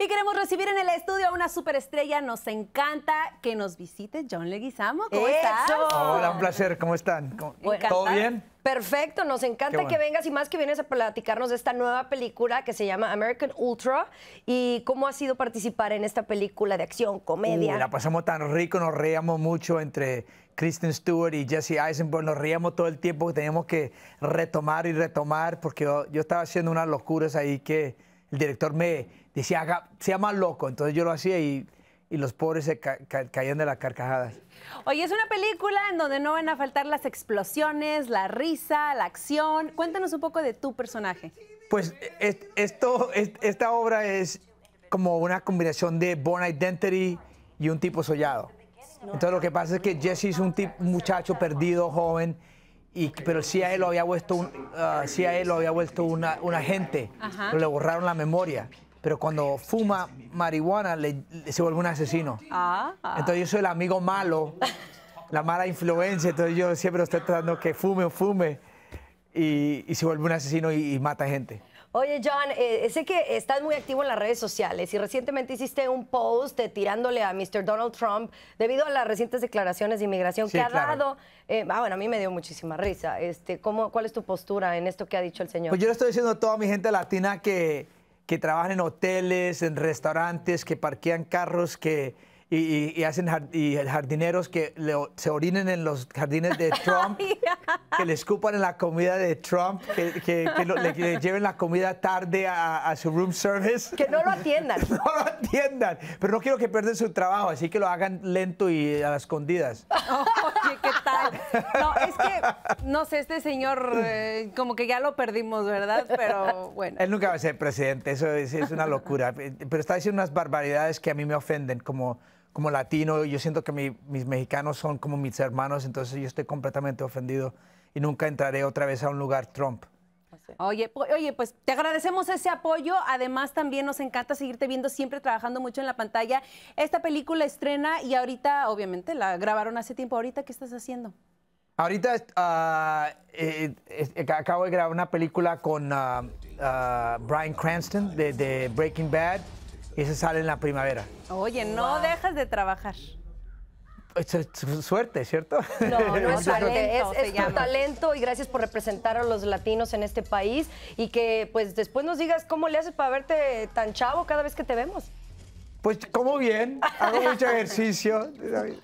Y queremos recibir en el estudio a una superestrella. Nos encanta que nos visite John Leguizamo. ¿Cómo estás? Hola, un placer. ¿Cómo están? ¿Todo bien? Perfecto, nos encanta que vengas y más que vienes a platicarnos de esta nueva película que se llama American Ultra y cómo ha sido participar en esta película de acción, comedia. Uh, la pasamos tan rico, nos reíamos mucho entre Kristen Stewart y Jesse Eisenberg, nos reíamos todo el tiempo, teníamos que retomar y retomar porque yo estaba haciendo unas locuras ahí que el director me decía, sea más loco. Entonces yo lo hacía y, y los pobres se caían de las carcajadas. Oye, es una película en donde no van a faltar las explosiones, la risa, la acción. Cuéntanos un poco de tu personaje. Pues e, esto, esta obra es como una combinación de Born Identity y un tipo Sollado. Entonces lo que pasa es que Jesse es un, un muchacho perdido, joven, pero sí a él lo había vuelto un, ah, a él lo había vuelto una, agente, pero le borraron la memoria. Pero cuando fuma marihuana se vuelve un asesino. Ah. Entonces yo soy el amigo malo, la mala influencia, entonces yo siempre estoy tratando que fume o fume y, se vuelve un asesino y mata gente. Oye, John, eh, sé que estás muy activo en las redes sociales y recientemente hiciste un post tirándole a Mr. Donald Trump debido a las recientes declaraciones de inmigración que ha dado. Eh, ah, bueno, a mí me dio muchísima risa. Este, ¿cómo, ¿Cuál es tu postura en esto que ha dicho el señor? Pues yo le estoy diciendo a toda mi gente latina que, que trabajan en hoteles, en restaurantes, que parquean carros, que... Y, hacen jardineros que se orinen en los jardines de Trump que le escupan en la comida de Trump, que, que, le, lleven la comida tarde a, a, su room service. Que no lo atiendan. no lo atiendan. Pero no quiero que pierdan su trabajo, así que lo hagan lento y a las escondidas. Oye, ¿qué tal? No, es que, no sé, este señor, eh, como que ya lo perdimos, ¿verdad? Pero bueno. Él nunca va a ser presidente, eso es, es una locura. Pero está diciendo unas barbaridades que a mí me ofenden, como como latino, yo siento que mis mexicanos son como mis hermanos, entonces yo estoy completamente ofendido y nunca entraré otra vez a un lugar Trump. Oye, oye, pues te agradecemos ese apoyo. Además, también nos encanta seguirte viendo siempre trabajando mucho en la pantalla. Esta película estrena y ahorita, obviamente, la grabaron hace tiempo. Ahorita, ¿qué estás haciendo? Ahorita ah, eh, eh, eh, acabo de grabar una película con ah, ah, Brian Cranston de Breaking Bad. Y se sale en la primavera. Oye, no dejas de trabajar. Suerte, ¿cierto? No, no es suerte, es, es tu talento y gracias por representar a los latinos en este país y que pues después nos digas cómo le haces para verte tan chavo cada vez que te vemos. Pues como bien, hago mucho ejercicio,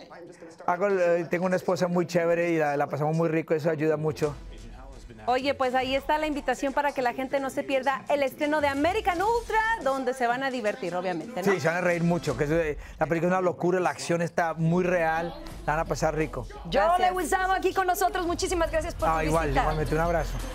hago, eh, tengo una esposa muy chévere y la pasamos muy rico, eso ayuda mucho. Oye, pues ahí está la invitación para que la gente no se pierda el estreno de American Ultra, donde se van a divertir, obviamente. Sí, se van a reír mucho, que eh, la película es una locura, la acción está muy real, la van a pasar rico. Yo, Lewis! aquí con nosotros, muchísimas gracias por ah, tu igual, Igual, igualmente, un abrazo.